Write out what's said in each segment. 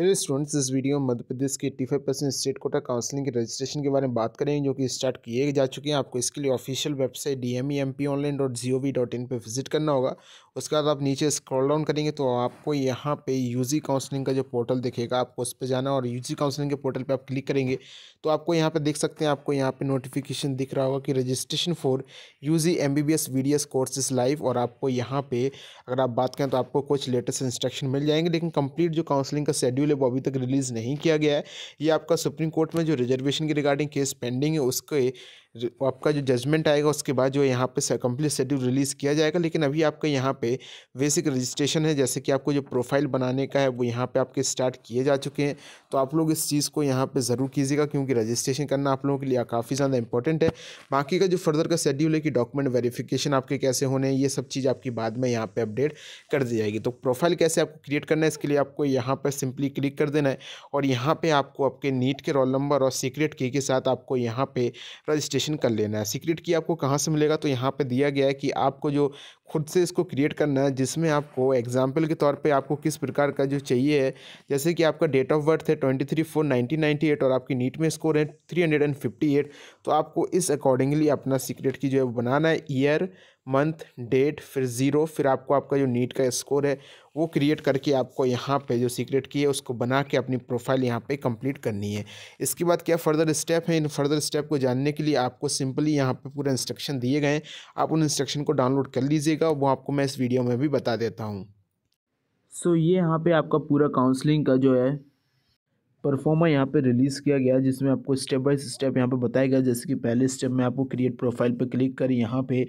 hello students इस video में मध्य प्रदेश के eighty five percent state quota counselling के रजिस्ट्रेशन के बारे में बात करेंगे जो कि स्टार्ट किए जा चुके हैं आपको इसके लिए official website D M E M P online dot G O V dot in पर विजिट करना होगा उसके बाद आप नीचे स्क्रॉल डाउन करेंगे तो आपको यहाँ पे यू जी काउंसलिंग का जो पोर्टल दिखेगा आपको उस पर जाना और यू जी काउंसलिंग के पोर्टल पर आप क्लिक करेंगे तो आपको यहाँ पर देख सकते हैं आपको यहाँ पर नोटिफिकेशन दिख रहा होगा कि registration for U G M B B S B D S courses live और आपको यहाँ पे अगर आप बात करें तो आपको कुछ लेटेस्ट इंस्ट्रक्शन मिल जाएंगे लेकिन कंप्लीट जो काउंसलिंग का शेड्यूल शेड्यूल है वो अभी तक रिलीज़ नहीं किया गया है ये आपका सुप्रीम कोर्ट में जो रिजर्वेशन के रिगार्डिंग केस पेंडिंग है उसके आपका जो जजमेंट आएगा उसके बाद जो यहाँ पे कम्प्लीट शेड्यूल रिलीज़ किया जाएगा लेकिन अभी आपका यहाँ पे बेसिक रजिस्ट्रेशन है जैसे कि आपको जो प्रोफाइल बनाने का है वो यहाँ पे आपके स्टार्ट किए जा चुके हैं तो आप लोग इस चीज़ को यहाँ पे ज़रूर कीजिएगा क्योंकि रजिस्ट्रेशन करना आप लोगों के लिए काफ़ी ज़्यादा इंपॉर्टेंट है बाकी का जो फर्दर का शेड्यूल है कि डॉक्यूमेंट वेरीफिकेशन आपके कैसे होने ये सब चीज़ आपकी बाद में यहाँ पर अपडेट कर दी जाएगी तो प्रोफाइल कैसे आपको क्रिएट करना है इसके लिए आपको यहाँ पर सिंपली क्लिक कर देना है और यहाँ पर आपको आपके नीट के रोल नंबर और सीक्रेट की के साथ आपको यहाँ पर रजिस्ट्रेशन क्रिएशन कर लेना है सीक्रेट की आपको कहाँ से मिलेगा तो यहाँ पे दिया गया है कि आपको जो खुद से इसको क्रिएट करना है जिसमें आपको एग्जाम्पल के तौर पे आपको किस प्रकार का जो चाहिए है जैसे कि आपका डेट ऑफ बर्थ है twenty three four nineteen ninety eight और आपकी नीट में स्कोर है three hundred and fifty eight तो आपको इस अकॉर्डिंगली अपना सीक्रेट की जो है बनाना है ईयर मंथ डेट फिर ज़ीरो फिर आपको आपका जो नीट का स्कोर है वो क्रिएट करके आपको यहाँ पे जो सीक्रेट की है उसको बना के अपनी प्रोफाइल यहाँ पे कंप्लीट करनी है इसके बाद क्या फर्दर स्टेप है इन फर्दर स्टेप को जानने के लिए आपको सिंपली यहाँ पे पूरा इंस्ट्रक्शन दिए गए हैं आप उन इंस्ट्रक्शन को डाउनलोड कर लीजिएगा वो आपको मैं इस वीडियो में भी बता देता हूँ सो so, ये यहाँ पर आपका पूरा काउंसलिंग का जो है परफॉर्मा यहाँ पे रिलीज़ किया गया जिसमें आपको स्टेप बाय स्टेप यहाँ पे बताया गया जैसे कि पहले स्टेप में आपको क्रिएट प्रोफाइल पे क्लिक कर यहाँ पे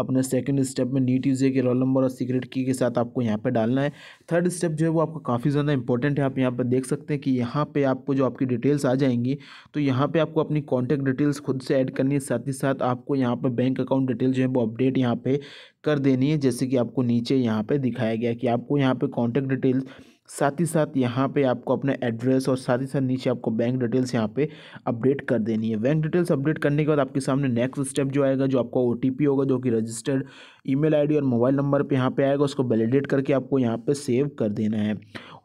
अपने सेकंड स्टेप में नीट यूजर के रोल नंबर और सीक्रेट की के साथ आपको यहाँ पे डालना है थर्ड स्टेप जो है वो आपका काफ़ी ज़्यादा इंपॉर्टेंट है आप यहाँ पर देख सकते हैं कि यहाँ पर आपको जो आपकी डिटेल्स आ जाएंगी तो यहाँ पर आपको अपनी कॉन्टैक्ट डिटेल्स खुद से ऐड करनी है साथ ही साथ आपको यहाँ पर बैंक अकाउंट डिटेल जो है वो अपडेट यहाँ पर कर देनी है जैसे कि आपको नीचे यहाँ पर दिखाया गया कि आपको यहाँ पर कॉन्टैक्ट डिटेल्स साथ ही साथ यहाँ पे आपको अपना एड्रेस और साथ ही साथ नीचे आपको बैंक डिटेल्स यहाँ पे अपडेट कर देनी है बैंक डिटेल्स अपडेट करने के बाद आपके सामने नेक्स्ट स्टेप जो आएगा जो आपका ओ होगा जो कि रजिस्टर्ड ईमेल आईडी और मोबाइल नंबर पे यहाँ पे आएगा उसको वैलिडेट करके आपको यहाँ पे सेव कर देना है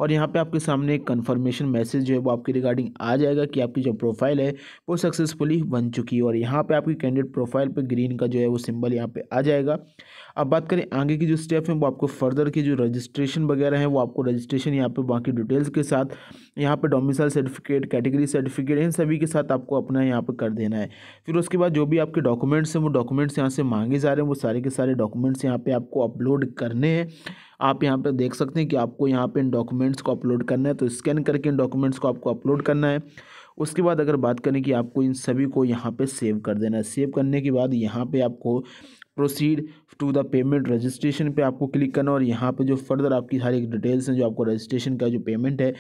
और यहाँ पे आपके सामने एक कन्फर्मेशन मैसेज जो है वो आपकी रिगार्डिंग आ जाएगा कि आपकी जो प्रोफाइल है वो सक्सेसफुली बन चुकी है और यहाँ पे आपकी कैंडिडेट प्रोफाइल पे ग्रीन का जो है वो सिंबल यहाँ पे आ जाएगा अब बात करें आगे की जो स्टेप है वो आपको फर्दर की जो रजिस्ट्रेशन वगैरह है वो आपको रजिस्ट्रेशन यहाँ पर बाकी डिटेल्स के साथ यहाँ पर डोमिसाइल सर्टिफिकेट कैटेगरी सर्टिफिकेट इन सभी के साथ आपको अपना यहाँ पर कर देना है फिर उसके बाद जो भी आपके डॉक्यूमेंट्स हैं वो डॉक्यूमेंट्स यहाँ से मांगे जा रहे हैं वो सारे के सारे डॉक्यूमेंट्स यहाँ पे आपको अपलोड करने हैं आप यहाँ पर देख सकते हैं कि आपको यहाँ पर इन डॉक्यूमेंट्स को अपलोड करना है तो स्कैन करके इन डॉक्यूमेंट्स को आपको अपलोड करना है उसके बाद अगर बात करें कि आपको इन सभी को यहाँ पे सेव कर देना है सेव करने के बाद यहाँ पे आपको proceed to the payment registration पे आपको क्लिक करना और यहाँ पे जो फर्दर आपकी सारी डिटेल्स हैं जो आपको रजिस्ट्रेशन का जो पेमेंट है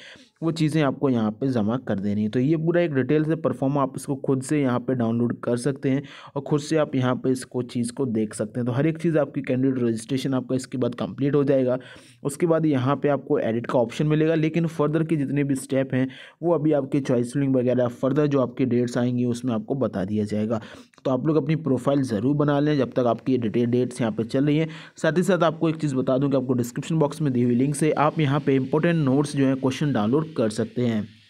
वो चीज़ें आपको यहाँ पे जमा कर देनी है तो ये पूरा एक डिटेल से परफॉर्म आप इसको खुद से यहाँ पे डाउनलोड कर सकते हैं और खुद से आप यहाँ पे इसको चीज़ को देख सकते हैं तो हर एक चीज़ आपकी कैंडिडेट रजिस्ट्रेशन आपका इसके बाद कंप्लीट हो जाएगा उसके बाद यहाँ पर आपको एडिट का ऑप्शन मिलेगा लेकिन फर्दर के जितने भी स्टेप हैं वो अभी आपके चॉइस लिंग वगैरह फर्दर जो आपके डेट्स आएंगी उसमें आपको बता दिया जाएगा तो आप लोग अपनी प्रोफाइल ज़रूर बना लें जब तक आपकी डिटेल डेट्स यहाँ पर चल रही हैं साथ ही साथ आपको एक चीज़ बता दूँ कि आपको डिस्क्रिप्शन बॉक्स में दी हुई लिंक से आप यहाँ पर इंपॉर्टेंट नोट्स जो है क्वेश्चन डाउनलोड कर सकते हैं